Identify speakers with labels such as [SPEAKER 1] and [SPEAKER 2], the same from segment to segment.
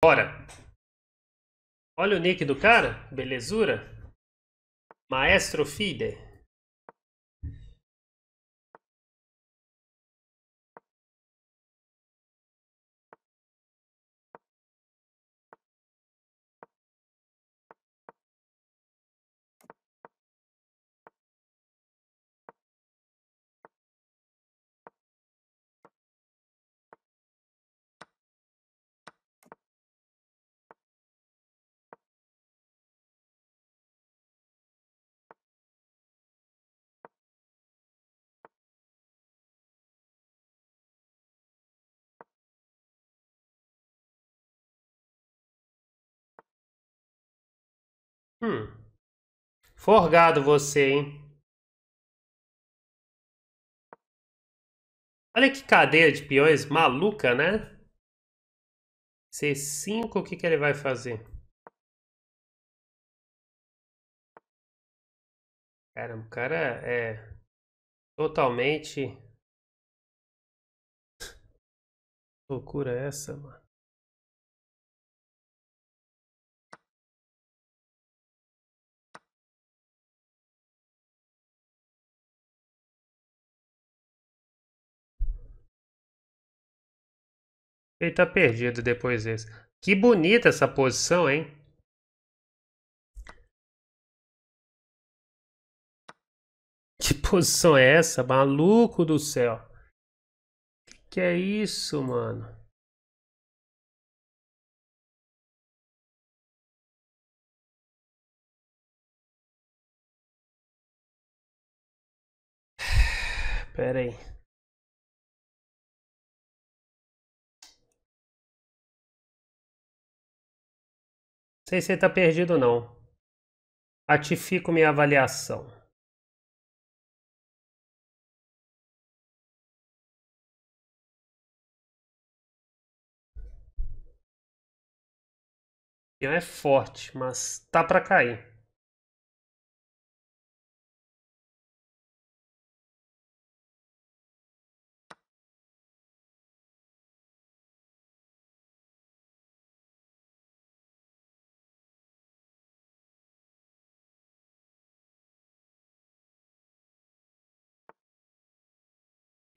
[SPEAKER 1] Bora! Olha o nick do cara, belezura? Maestro Fide. Hum. Forgado você, hein? Olha que cadeia de peões maluca, né? C5, o que, que ele vai fazer? Cara, o cara é totalmente. Que loucura é essa, mano. Ele tá perdido depois desse. Que bonita essa posição, hein? Que posição é essa? Maluco do céu. Que é isso, mano? Pera aí. sei se ele está perdido ou não. Atifico minha avaliação. é forte, mas tá para cair.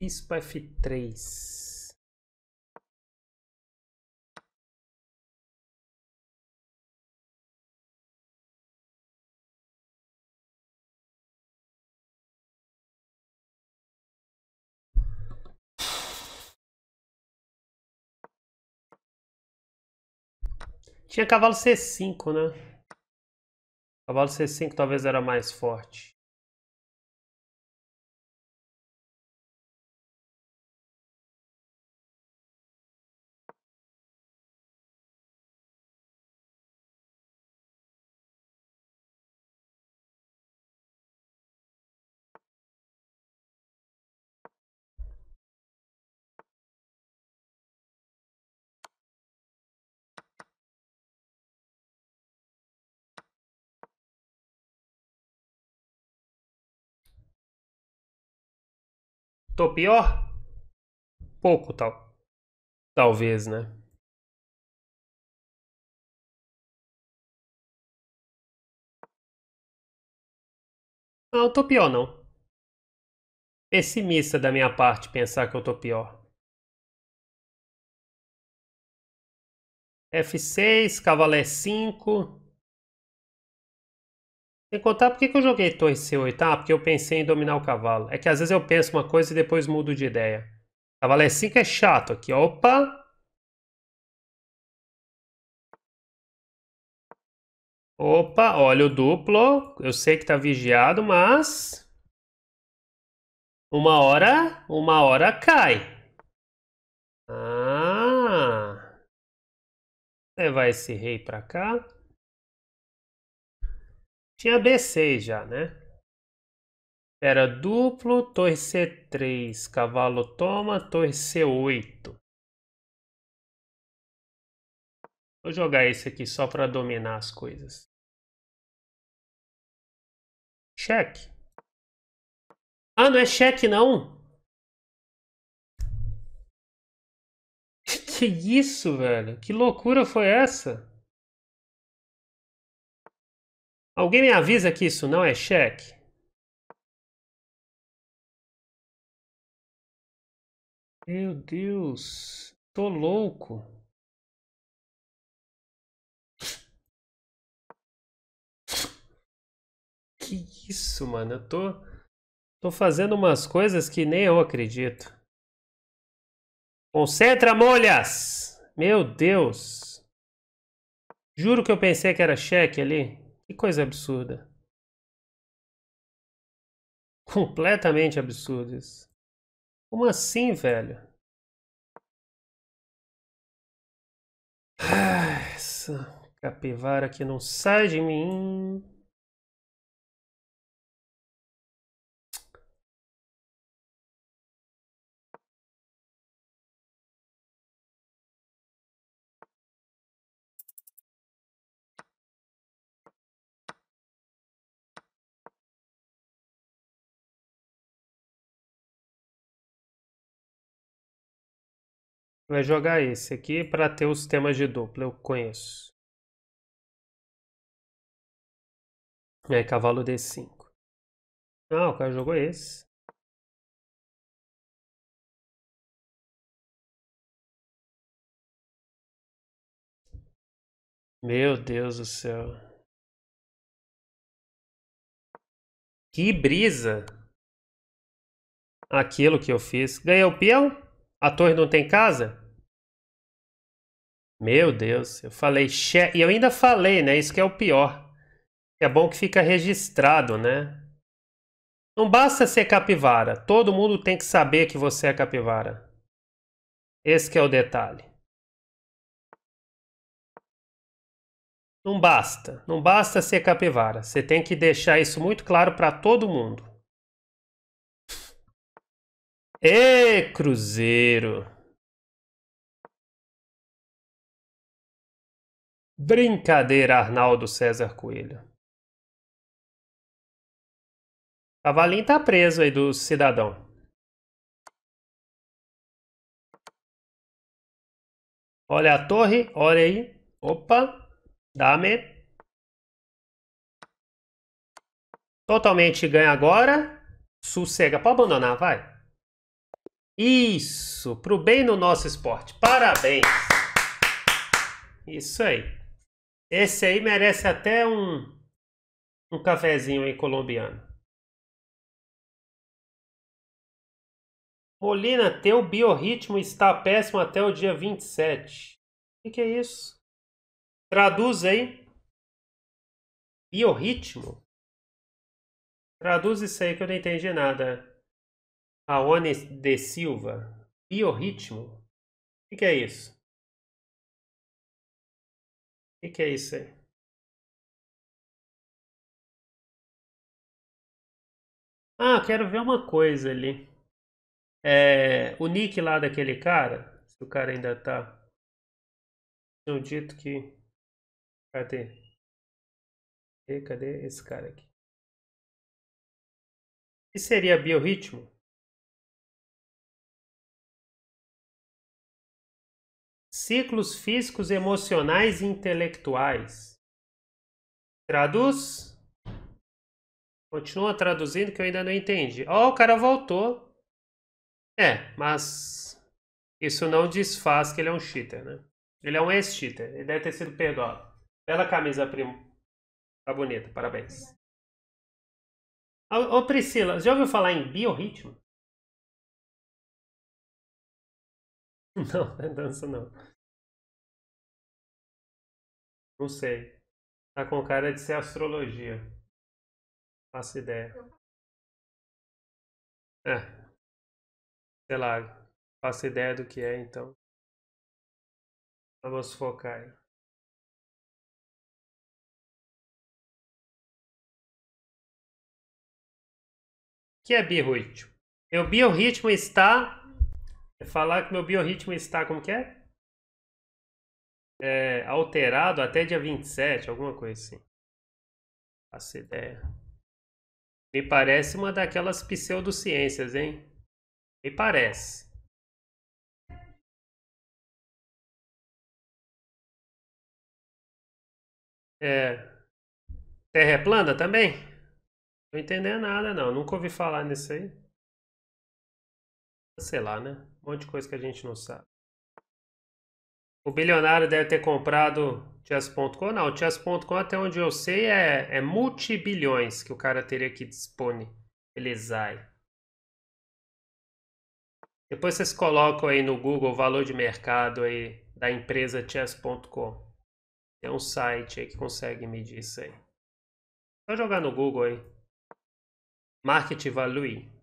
[SPEAKER 1] Bispo F3. Tinha cavalo C5, né? Cavalo C5 talvez era mais forte. Tô pior? Pouco, tal. Talvez, né? Não, ah, tô pior, não. Pessimista da minha parte pensar que eu tô pior. F6, cavalo E5. É tem que contar por que
[SPEAKER 2] eu joguei torre C8. Ah, tá? porque eu pensei em dominar o cavalo. É que às vezes eu penso uma coisa e depois mudo de ideia.
[SPEAKER 1] Cavalo E5 é chato aqui. Opa! Opa, olha o duplo. Eu sei que tá vigiado, mas... Uma hora, uma hora cai. Ah. Levar esse rei pra cá. Tinha bc 6 já,
[SPEAKER 2] né? Era duplo, torre C3, cavalo
[SPEAKER 1] toma, torre C8. Vou jogar esse aqui só para dominar as coisas. Cheque. Ah, não é cheque não. Que isso, velho? Que loucura foi essa? Alguém me avisa que isso não é cheque? Meu Deus, tô louco. Que
[SPEAKER 2] isso, mano? Eu tô, tô fazendo umas coisas que nem eu acredito. Concentra, molhas! Meu Deus!
[SPEAKER 1] Juro que eu pensei que era cheque ali. Que coisa absurda. Completamente absurdo isso. Como assim, velho? Ah, essa capivara que não sai de mim. vai jogar esse aqui para ter os temas de dupla, eu conheço. É, cavalo D5. Ah, o cara jogou esse. Meu Deus do céu. Que brisa! Aquilo que eu fiz. Ganhei o
[SPEAKER 2] peão? A torre não tem casa? Meu Deus, eu falei che... E eu ainda falei, né? Isso que é o pior. É bom que fica registrado, né? Não basta ser capivara. Todo mundo tem que saber que você é
[SPEAKER 1] capivara. Esse que é o detalhe. Não basta, não basta ser capivara. Você tem que deixar isso muito claro para todo mundo. Ê, Cruzeiro! Brincadeira, Arnaldo César Coelho. Cavalinho tá preso aí do cidadão. Olha a torre, olha aí. Opa, dame. Totalmente ganha agora. Sossega, pode abandonar, vai.
[SPEAKER 2] Isso, pro bem do nosso esporte. Parabéns. Isso
[SPEAKER 1] aí. Esse aí merece até um, um cafezinho aí colombiano. Molina, teu biorritmo está péssimo até o dia 27. O que, que é isso? Traduz aí. Biorritmo? Traduz isso aí que eu não entendi nada. Aone de Silva. Biorritmo? O que, que é isso? que, que é isso aí? Ah, quero ver uma coisa ali. É, o nick lá daquele cara, se o cara ainda tá. Tinham dito que. Cadê? Cadê esse cara aqui? O que seria biorritmo? ciclos físicos, emocionais e intelectuais. Traduz?
[SPEAKER 2] Continua traduzindo que eu ainda não entendi. Ó, oh, o cara voltou. É, mas isso não desfaz que ele é um cheater, né? Ele é um ex-cheater. Ele deve ter
[SPEAKER 1] sido perdoado. Bela camisa, primo. Tá bonita, parabéns. Ô, oh, Priscila, já ouviu falar em biorritmo? Não, não é dança não. Não sei. Tá com cara de ser astrologia. Faço ideia. É. Sei lá. Faço ideia do que é, então. Vamos focar aí. O que é biorritmo? Meu biorritmo está é falar que meu biorritmo está, como que é? é
[SPEAKER 2] alterado até dia 27, alguma coisa assim. Faço ideia.
[SPEAKER 1] Me parece uma daquelas pseudociências, hein? Me parece. É. Terra é plana também? Não entendendo nada, não. Nunca ouvi falar nisso aí sei lá né?
[SPEAKER 2] Um monte de coisa que a gente não sabe. O bilionário deve ter comprado chess.com. Não, chess.com, até onde eu sei, é, é multibilhões que o cara teria que disponibilizar. Depois vocês colocam aí no Google o valor de mercado aí da empresa chess.com. Tem um site aí que consegue medir isso aí. Só jogar no Google aí.
[SPEAKER 1] Market Value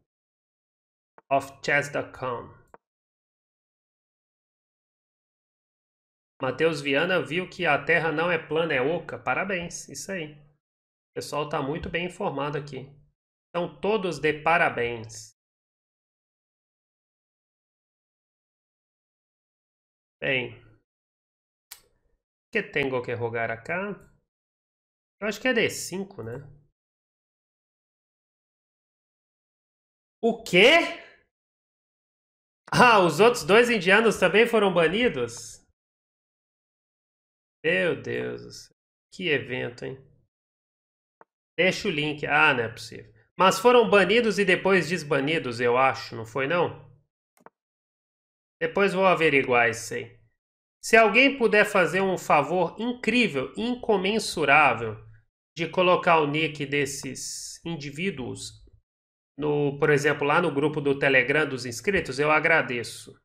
[SPEAKER 1] of chess.com. Matheus Viana viu que a
[SPEAKER 2] Terra não é plana, é oca. Parabéns, isso aí. O pessoal está muito bem informado aqui.
[SPEAKER 1] Estão todos de parabéns. Bem, que tenho que rogar acá? Eu acho que é D5, né? O quê? Ah, os outros dois indianos também foram banidos?
[SPEAKER 2] Meu Deus do céu. Que evento, hein? Deixa o link. Ah, não é possível. Mas foram banidos e depois desbanidos, eu acho, não foi não? Depois vou averiguar isso aí. Se alguém puder fazer um favor incrível, incomensurável, de colocar o nick desses indivíduos no, por exemplo, lá no grupo do Telegram dos inscritos, eu agradeço.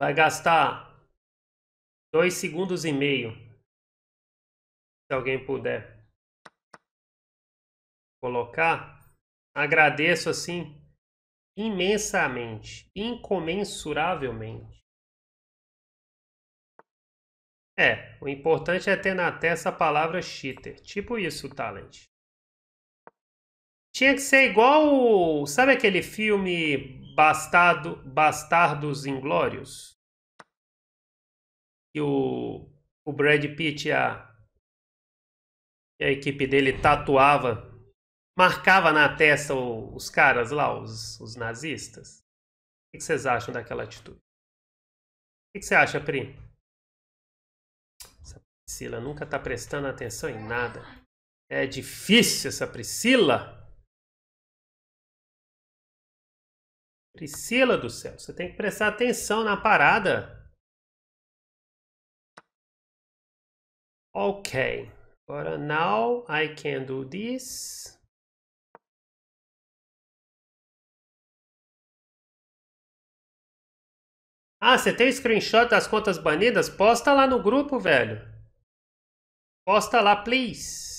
[SPEAKER 1] Vai gastar dois segundos e meio. Se alguém puder colocar, agradeço assim imensamente, incomensuravelmente.
[SPEAKER 2] É, o importante é ter na testa a palavra cheater, tipo isso, talent. Tinha que ser igual. Sabe aquele filme Bastado, Bastardos Inglórios? Que o, o Brad Pitt e a, a equipe dele tatuava, marcava na testa o, os caras lá, os, os nazistas. O que vocês acham daquela atitude? O que você acha, Pri? Essa Priscila nunca está prestando atenção em nada. É difícil essa
[SPEAKER 1] Priscila. Priscila do céu, você tem que prestar atenção na parada. Ok. Agora, now I can do this. Ah, você tem screenshot das contas banidas? Posta lá no grupo, velho. Posta lá, please.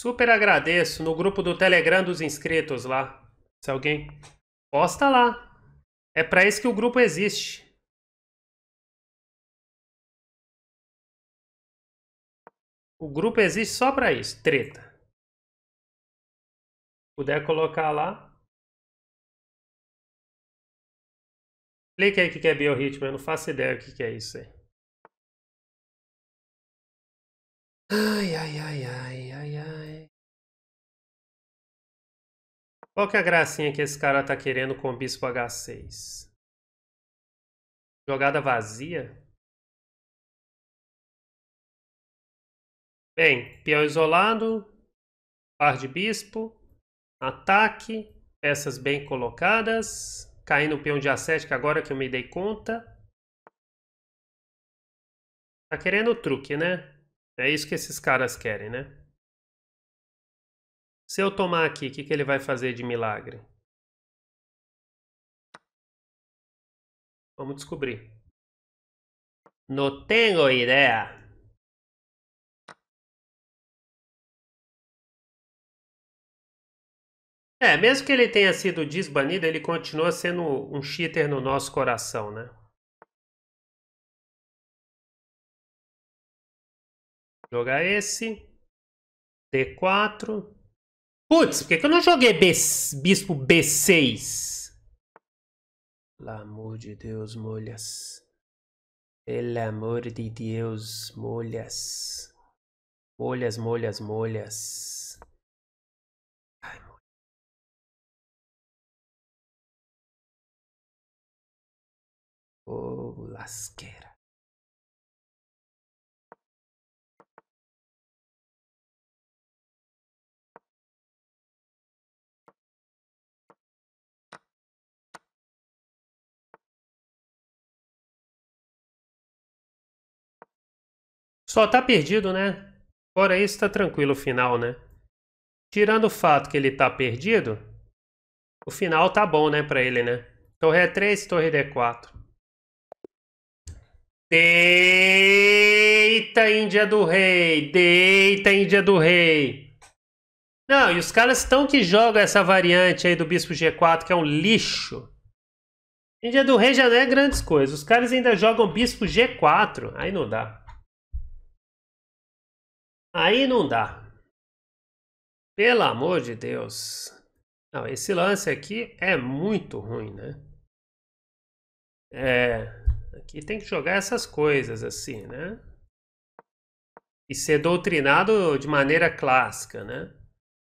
[SPEAKER 2] Super agradeço no grupo do Telegram dos inscritos lá. Se
[SPEAKER 1] alguém posta lá. É para isso que o grupo existe. O grupo existe só para isso, treta. Puder colocar lá. Explica aí o que é biorritmo, eu não faço ideia o que é isso aí. ai, ai, ai, ai, ai, ai. Qual que é a gracinha que esse cara tá querendo com o bispo H6? Jogada vazia? Bem, peão isolado, par de bispo, ataque, peças
[SPEAKER 2] bem colocadas, caindo o peão de A7, que agora que eu me dei conta. Tá querendo o truque, né? É isso que esses caras querem,
[SPEAKER 1] né? Se eu tomar aqui, o que, que ele vai fazer de milagre? Vamos descobrir. Não tenho ideia. É, mesmo que ele tenha sido desbanido, ele continua sendo um cheater no nosso coração, né? Jogar esse. D4. Putz, por que, que eu não joguei B, bispo
[SPEAKER 2] B6? Pelo amor de Deus, molhas. Pelo amor de Deus, molhas. Molhas,
[SPEAKER 1] molhas, molhas. Ai, molhas. Oh, lasqueira. Só tá perdido, né? Fora isso, tá
[SPEAKER 2] tranquilo o final, né? Tirando o fato que ele tá perdido, o final tá bom, né, pra ele, né? Torre E3, é torre D4. É Deita, Índia do Rei! Deita, Índia do Rei! Não, e os caras estão que jogam essa variante aí do Bispo G4, que é um lixo. Índia do Rei já não é grandes coisas. Os caras ainda jogam Bispo G4. Aí não dá. Aí não dá. Pelo amor de Deus. Não, esse lance aqui é muito ruim, né? É, aqui tem que
[SPEAKER 1] jogar essas coisas assim, né? E ser doutrinado de maneira clássica, né?